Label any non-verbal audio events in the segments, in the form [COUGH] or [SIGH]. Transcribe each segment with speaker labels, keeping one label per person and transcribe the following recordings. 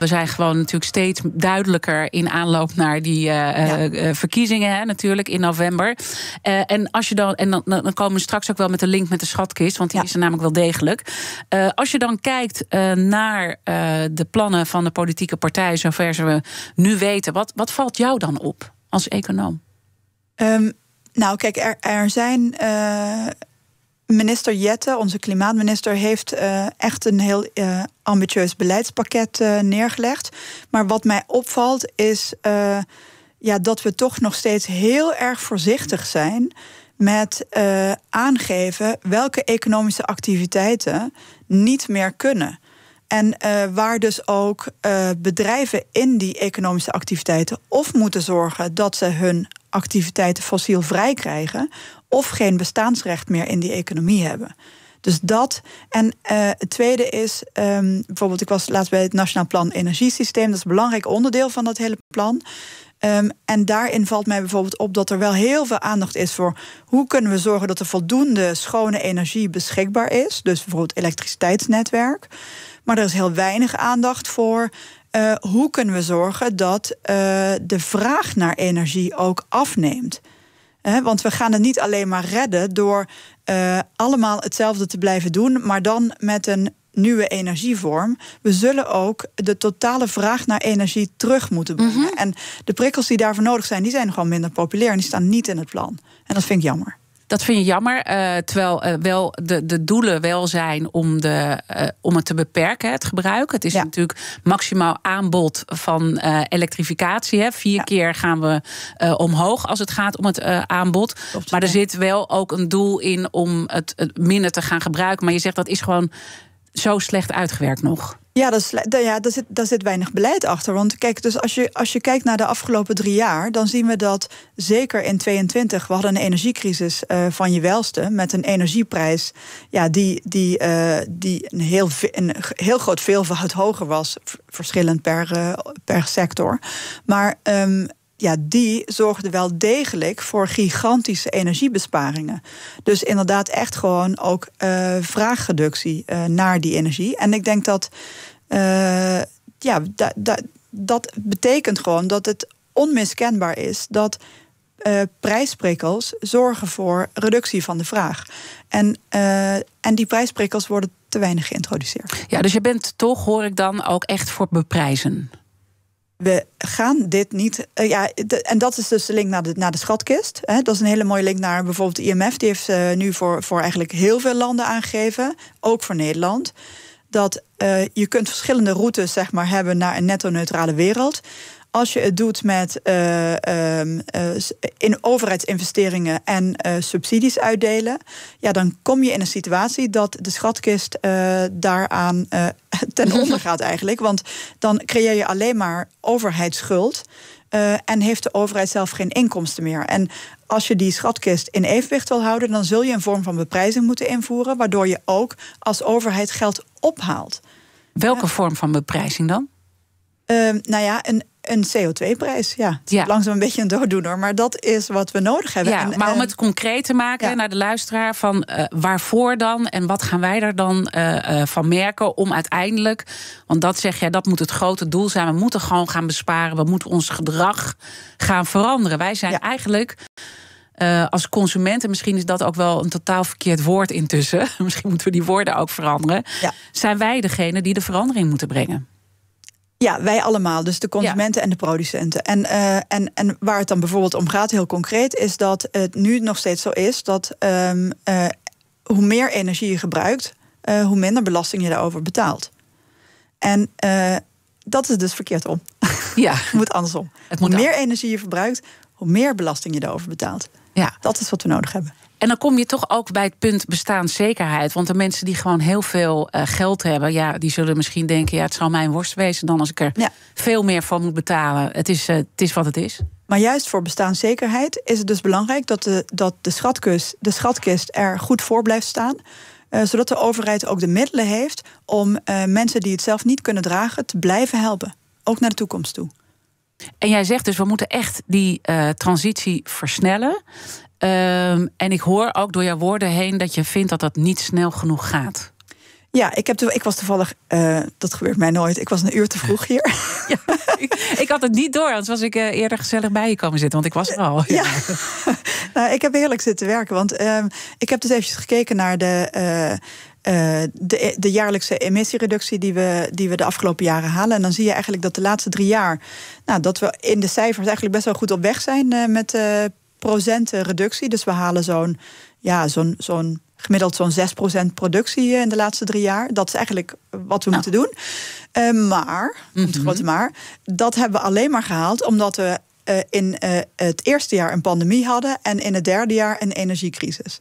Speaker 1: We zijn gewoon natuurlijk steeds duidelijker in aanloop naar die eh, eh, eh, verkiezingen, hè, natuurlijk in november. en als je dan, en dan, dan, komen we straks ook wel met de link met de schatkist, want die is er namelijk wel degelijk. als je dan kijkt naar de plannen van de politieke partijen, zover ze we nu weten, wat, wat valt jou dan op als econoom?
Speaker 2: Ehm, nou, kijk, er, zijn Minister Jette, onze klimaatminister, heeft eh, echt een heel eh, ambitieus beleidspakket eh, neergelegd. Maar wat mij opvalt is ja, dat we toch nog steeds heel erg voorzichtig zijn met aangeven welke economische activiteiten niet meer kunnen. En waar dus ook bedrijven in die economische activiteiten of moeten zorgen dat ze hun activiteiten fossielvrij krijgen of geen bestaansrecht meer in die economie hebben. Dus dat. En eh, het tweede is, ehm, bijvoorbeeld, ik was laatst bij het Nationaal Plan Energiesysteem. Dat is een belangrijk onderdeel van dat hele plan. Ehm, en daarin valt mij bijvoorbeeld op dat er wel heel veel aandacht is voor hoe kunnen we zorgen dat er voldoende schone energie beschikbaar is. Dus bijvoorbeeld elektriciteitsnetwerk. Maar er is heel weinig aandacht voor eh, hoe kunnen we zorgen dat eh, de vraag naar energie ook afneemt? Eh, want we gaan het niet alleen maar redden door allemaal hetzelfde te blijven doen, maar dan met een nieuwe energievorm. We zullen ook de totale vraag naar energie terug moeten brengen. Mhm. En de prikkels die daarvoor nodig zijn, die zijn gewoon minder populair en die staan niet in het plan. En dat vind ik jammer.
Speaker 1: Dat vind je jammer. Eh, terwijl eh, wel de, de doelen wel zijn om, de, eh, om het te beperken, het gebruik. Het is natuurlijk maximaal aanbod van elektrificatie. Hè. Vier keer gaan we omhoog als het gaat om het aanbod. maar er zit wel ook een doel in om het, het minder te gaan gebruiken. Maar je zegt dat is gewoon zo slecht uitgewerkt nog.
Speaker 2: Ja, dat ja daar, zit, daar zit weinig beleid achter. Want kijk, dus als je, als je kijkt naar de afgelopen drie jaar, dan zien we dat zeker in 22, we hadden een energiecrisis eh, van je welste. Met een energieprijs ja, die, die, eh, die een, heel, een heel groot veelvoud hoger was. Verschillend per, eh, per sector. Maar ehm, ja, die zorgde wel degelijk voor gigantische energiebesparingen. Dus inderdaad, echt gewoon ook eh, vraagreductie eh, naar die energie. En ik denk dat eh, ja, da, dat betekent gewoon dat het onmiskenbaar is dat uh, prijssprikkels zorgen voor reductie van de vraag. En, en die prijsprikkels worden te weinig geïntroduceerd. Ja,
Speaker 1: dus je bent toch, hoor ik dan, ook echt voor beprijzen
Speaker 2: we gaan dit niet. Eh, ja, en dat is dus de link naar de, naar de schatkist. Hè. Dat is een hele mooie link naar bijvoorbeeld de IMF. Die heeft uh, nu voor, voor eigenlijk heel veel landen aangegeven, ook voor Nederland. Dat eh, je kunt verschillende routes zeg maar, hebben naar een netto-neutrale wereld. Als je het doet met eh, ehm, eh, in overheidsinvesteringen en eh, subsidies uitdelen, ja, dan kom je in een situatie dat de schatkist daaraan [LAUGHS] ten [LAUGHS] onder gaat eigenlijk. Want dan creëer je alleen maar overheidsschuld. en heeft de overheid zelf geen inkomsten meer. En als je die schatkist in evenwicht wil houden, dan zul je een vorm van beprijzing moeten invoeren, waardoor je ook als overheid geld ophaalt. Welke vorm van beprijzing dan? Ehm, nou ja, een, een CO2-prijs. Ja, ja. Langzaam een beetje een dooddoener, maar dat is wat we nodig hebben. Ja, maar om eh,
Speaker 1: het concreet te maken naar de luisteraar van eh, waarvoor dan en wat gaan wij er dan eh, van merken om uiteindelijk, want dat zeg jij, dat moet het grote doel zijn. We moeten gewoon gaan besparen, we moeten ons gedrag gaan veranderen. Wij zijn eigenlijk uh, als consumenten, misschien is dat ook wel een totaal verkeerd woord intussen. [LAUGHS] misschien moeten we die woorden ook veranderen. Ja. Zijn wij degene die de verandering moeten brengen?
Speaker 2: Ja, wij allemaal. Dus de consumenten en de producenten. En, eh, en, en waar het dan bijvoorbeeld om gaat, heel concreet, is dat het nu nog steeds zo is dat ehm, eh, hoe meer energie je gebruikt, eh, hoe minder belasting je daarover betaalt. En dat is dus verkeerd om. Ja. het [LAUGHS] moet andersom. Het moet hoe meer energie je verbruikt, hoe meer belasting je daarover betaalt. Ja. Dat is wat we nodig hebben.
Speaker 1: En dan kom je toch ook bij het punt bestaanszekerheid. Want de mensen die gewoon heel veel eh, geld hebben, ja, die zullen misschien denken: ja, het zal mijn worst wezen dan als ik er veel meer van moet betalen. Het is, eh, het is wat het is.
Speaker 2: Maar juist voor bestaanszekerheid is het dus belangrijk dat de, dat de, schatkist, de schatkist er goed voor blijft staan. Eh, zodat de overheid ook de middelen heeft om mensen die het zelf niet kunnen dragen te blijven helpen. Ook naar de toekomst toe.
Speaker 1: En jij zegt dus, we moeten echt die eh, transitie versnellen. Ehm, en ik hoor ook door jouw woorden heen dat je vindt dat dat niet snel genoeg gaat.
Speaker 2: Ja, ik, heb, ik was toevallig, eh, dat gebeurt mij nooit, ik was een uur te vroeg hier. [LAUGHS] Ja,
Speaker 1: ik, had het niet door, anders was ik eh, eerder gezellig bij je komen zitten, want ik was er al. Ja,
Speaker 2: [LAUGHS] nou, ik heb heerlijk zitten werken, want ehm, ik heb dus eventjes gekeken naar de eh, de, de, jaarlijkse emissiereductie die we, die we de afgelopen jaren halen. En dan zie je eigenlijk dat de laatste drie jaar, nou, dat we in de cijfers eigenlijk best wel goed op weg zijn eh, met de procenten reductie. Dus we halen zo'n, ja, zo'n, zo'n gemiddeld zo'n 6% productie eh, in de laatste drie jaar. Dat is eigenlijk wat we nou. moeten doen. maar, mm het mhm. grote maar, dat hebben we alleen maar gehaald omdat we in het eerste jaar een pandemie hadden en in het derde jaar een energiecrisis.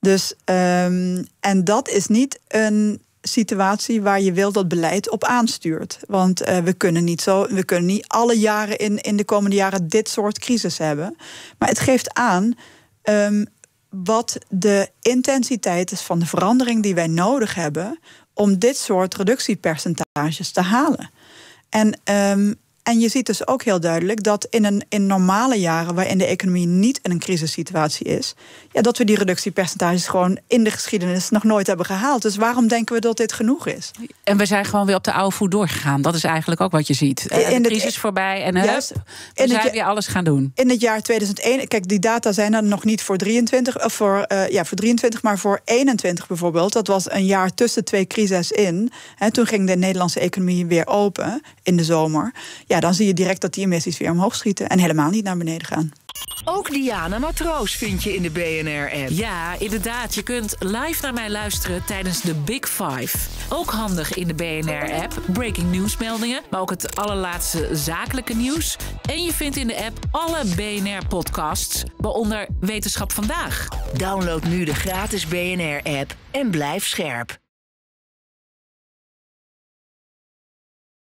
Speaker 2: Dus, ehm, en dat is niet een situatie waar je wil dat beleid op aanstuurt. Want eh, we, kunnen niet zo, we kunnen niet alle jaren in, in de komende jaren dit soort crisis hebben. Maar het geeft aan ehm, wat de intensiteit is van de verandering die wij nodig hebben om dit soort reductiepercentages te halen. En ehm, en je ziet dus ook heel duidelijk dat in, een, in normale jaren waarin de economie niet in een crisissituatie is, ja, dat we die reductiepercentages gewoon in de geschiedenis nog nooit hebben gehaald. Dus waarom denken we dat dit genoeg is?
Speaker 1: En we zijn gewoon weer op de oude voet doorgegaan. Dat is eigenlijk ook wat je ziet. Eh, in de crisis e-
Speaker 2: voorbij en eh, we zijn weer alles gaan doen. In het jaar 2001, kijk, die data zijn er nog niet voor 23, of eh, voor, uh, ja, voor 23, maar voor 21 bijvoorbeeld. Dat was een jaar tussen twee crises in. Hè, toen ging de Nederlandse economie weer open in de zomer. Ja, dan zie je direct dat die iets weer omhoog schieten en helemaal niet naar beneden gaan.
Speaker 1: Ook Diana Matroos vind je in de BNR-app. Ja, inderdaad. Je kunt live naar mij luisteren tijdens de Big Five. Ook handig in de BNR-app. Breaking nieuwsmeldingen, maar ook het allerlaatste zakelijke nieuws. En je vindt in de app alle BNR-podcasts, waaronder Wetenschap Vandaag. Download nu de gratis
Speaker 2: BNR-app en blijf scherp.